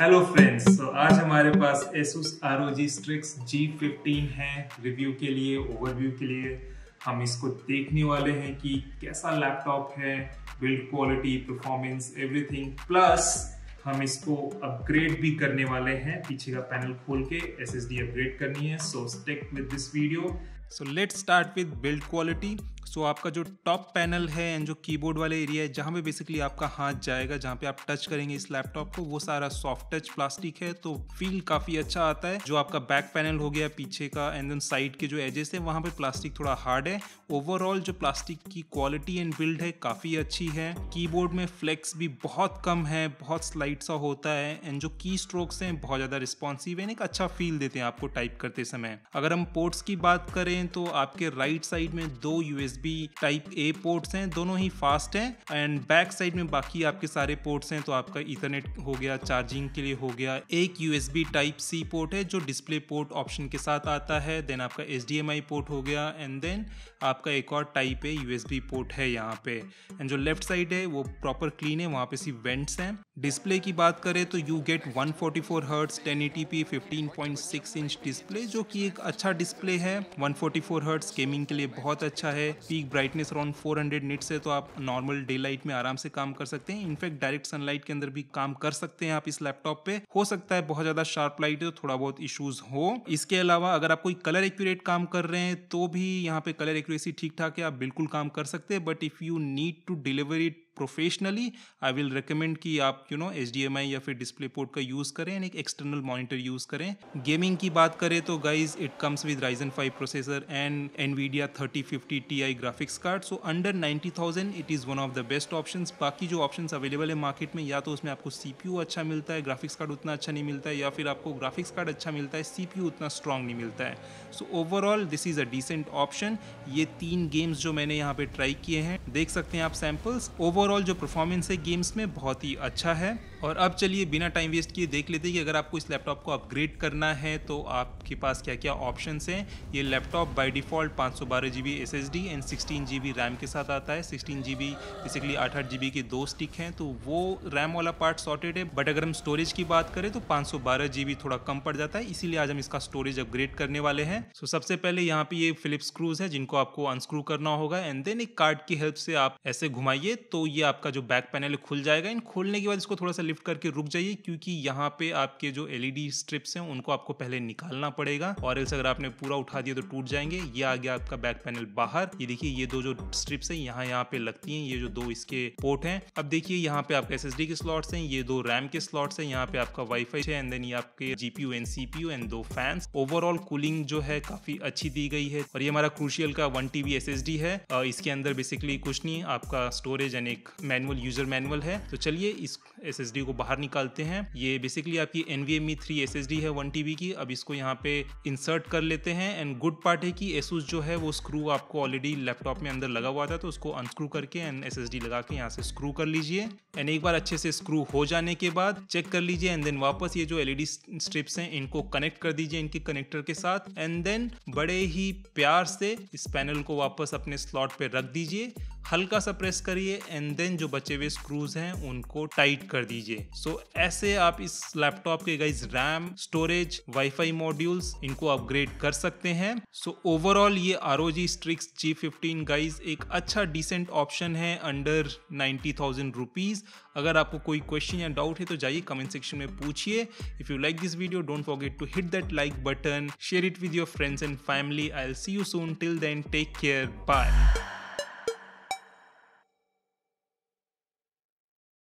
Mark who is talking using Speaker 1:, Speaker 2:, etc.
Speaker 1: hello friends तो आज हमारे पास Asus R O G Strix G fifteen है रिव्यू के लिए ओवरव्यू के लिए हम इसको देखने वाले हैं कि कैसा लैपटॉप है build quality performance everything plus हम इसको अपग्रेड भी करने वाले हैं पीछे का पैनल खोल के एस अपग्रेड करनी है so stick with this video so let start with build quality so so, आपका जो टॉप पैनल है एंड जो कीबोर्ड वाले एरिया है जहाँ पे बेसिकली आपका हाथ जाएगा जहाँ पे आप टच करेंगे इस लैपटॉप को वो सारा सॉफ्ट टच प्लास्टिक है तो फील काफ़ी अच्छा आता है जो आपका बैक पैनल हो गया पीछे का एंड देन साइड के जो एजेस है वहाँ पर प्लास्टिक थोड़ा हार्ड है ओवरऑल जो प्लास्टिक की क्वालिटी एंड बिल्ड है काफ़ी अच्छी है कीबोर्ड में फ्लेक्स भी बहुत कम है बहुत स्लाइट सा होता है एंड जो की स्ट्रोक्स हैं बहुत ज़्यादा रिस्पॉन्सिव है एक अच्छा फील देते हैं आपको टाइप करते समय अगर हम पोर्ट्स की बात करें तो आपके राइट साइड में दो यूएस टाइप ए पोर्ट्स हैं दोनों ही फास्ट हैं एंड बैक साइड में बाकी आपके सारे पोर्ट्स हैं तो आपका इथरनेट हो गया चार्जिंग के लिए हो गया एक यू टाइप सी पोर्ट है जो डिस्प्ले पोर्ट ऑप्शन के साथ आता है देन आपका एच पोर्ट हो गया एंड देन आपका एक और टाइप ए यू पोर्ट है यहाँ पे एंड जो लेफ्ट साइड है वो प्रॉपर क्लीन है वहाँ पे सिर्फ वेंट्स हैं डिस्प्ले की बात करें तो you get 144 forty four hertz ten inch display जो कि एक अच्छा डिस्प्ले है 144 फोर्टी हर्ट्स गेमिंग के लिए बहुत अच्छा है पीक ब्राइटनेस अराउंड 400 निट्स है तो आप नॉर्मल डे लाइट में आराम से काम कर सकते हैं इनफैक्ट डायरेक्ट सनलाइट के अंदर भी काम कर सकते हैं आप इस लैपटॉप पे हो सकता है बहुत ज्यादा शार्प लाइट है तो थोड़ा बहुत इशूज हो इसके अलावा अगर आप कोई कलर एक्यूरेट काम कर रहे हैं तो भी यहाँ पे कलर एक्यूरेसी ठीक ठाक है आप बिल्कुल काम कर सकते हैं but if you need to deliver it professionally I will recommend कि आप यू नो एच या फिर डिस्प्ले पोर्ट का यूज़ करें एंड एक एक्सटर्नल मॉनिटर यूज़ करें गेमिंग की बात करें तो guys it comes with Ryzen five processor and Nvidia thirty fifty T I graphics card so under ninety thousand it is one of the best option बाकी जो option available है market में या तो उसमें आपको सी पी यू अच्छा मिलता है ग्राफिक्स कार्ड उतना अच्छा नहीं मिलता है या फिर आपको ग्राफिक्स कार्ड अच्छा मिलता है सी पी यू उतना स्ट्रॉन्ग नहीं मिलता है so overall this is a decent option ये तीन गेम्स जो मैंने यहाँ पे ट्राई किए हैं देख सकते हैं आप सैम्पल्स ओवर ओवरऑल जो परफॉर्मेंस है गेम्स में बहुत ही अच्छा है और अब चलिए बिना टाइम वेस्ट किए देख लेते हैं कि अगर आपको इस लैपटॉप को अपग्रेड करना है तो आपके पास क्या क्या ऑप्शन हैं ये लैपटॉप बाय डिफ़ॉल्ट पाँच सौ बारह G B S S D and sixteen G B RAM के साथ आता है सिक्सटीन जी बी बेसिकली आठ आठ जी बी के दो स्टिक हैं तो वो रैम वाला पार्ट सॉर्टेड है बट अगर हम स्टोरेज की बात करें तो पाँच सौ बारह जी बी थोड़ा कम पड़ जाता है इसीलिए आज हम इसका स्टोरेज अपग्रेड करने वाले हैं सो so, सबसे पहले यहाँ पे ये फिलिप्स स्क्रूज है जिनको आपको अनस्क्रू करना होगा एंड देन एक कार्ड की हेल्प से आप ऐसे घुमाइए तो ये आपका जो बैक पैनल खुल जाएगा इन खोलने के बाद इसको थोड़ा सा लिफ्ट करके रुक जाइए क्योंकि यहाँ पे आपके जो एलईडी स्ट्रिप्स हैं उनको आपको पहले निकालना पड़ेगा और इस अगर आपने पूरा उठा दिया तो टूट जाएंगे ये आ गया आपका बैक पैनल बाहर ये देखिए ये दो जो स्ट्रिप्स है यहाँ यहाँ पे लगती हैं ये जो दो इसके पोर्ट हैं अब देखिए यहाँ पे आपके एस के स्लॉट्स हैं ये दो रैम के स्लॉट्स हैं यहाँ पे आपका वाईफाई है एंड देन ये आपके जीपीयू एंड सीपीयू एंड दो फैंस ओवरऑल कूलिंग जो है काफी अच्छी दी गई है और ये हमारा क्रूशियल का वन टीबी एस है इसके अंदर बेसिकली कुछ नहीं आपका स्टोरेज एंड एक मैनुअल यूजर मैनुअल है तो चलिए इस एस एस डी को बाहर निकालते हैं ये बेसिकली आपकी N V M E three S S D है वन टी बी की अब इसको यहाँ पे इंसर्ट कर लेते हैं एंड गुड पार्ट है कि एसूस जो है वो स्क्रू आपको ऑलरेडी लैपटॉप में अंदर लगा हुआ था तो उसको अनस्क्रू करके एंड एस एस डी लगा के यहाँ से स्क्रू कर लीजिए एंड एक बार अच्छे से स्क्रू हो जाने के बाद चेक कर लीजिए एंड देन वापस ये जो एल ई डी स्ट्रिप्स हैं इनको कनेक्ट कर दीजिए इनके कनेक्टर के साथ एंड देन बड़े ही प्यार से इस पैनल को वापस अपने स्लॉट पर रख दीजिए हल्का सा प्रेस करिए एंड देन जो बचे हुए स्क्रूज हैं उनको टाइट कर दीजिए सो so, ऐसे आप इस लैपटॉप के guys RAM storage WiFi modules इनको अपग्रेड कर सकते हैं सो so, ओवरऑल ये R O G Strix G fifteen guys एक अच्छा डिसेंट ऑप्शन है अंडर नाइन्टी थाउजेंड रुपीज़ अगर आपको कोई क्वेश्चन या डाउट है तो जाइए कमेंट सेक्शन में पूछिए if you like this video don't forget to hit that like button share it with your friends and family I'll see you soon till then take care bye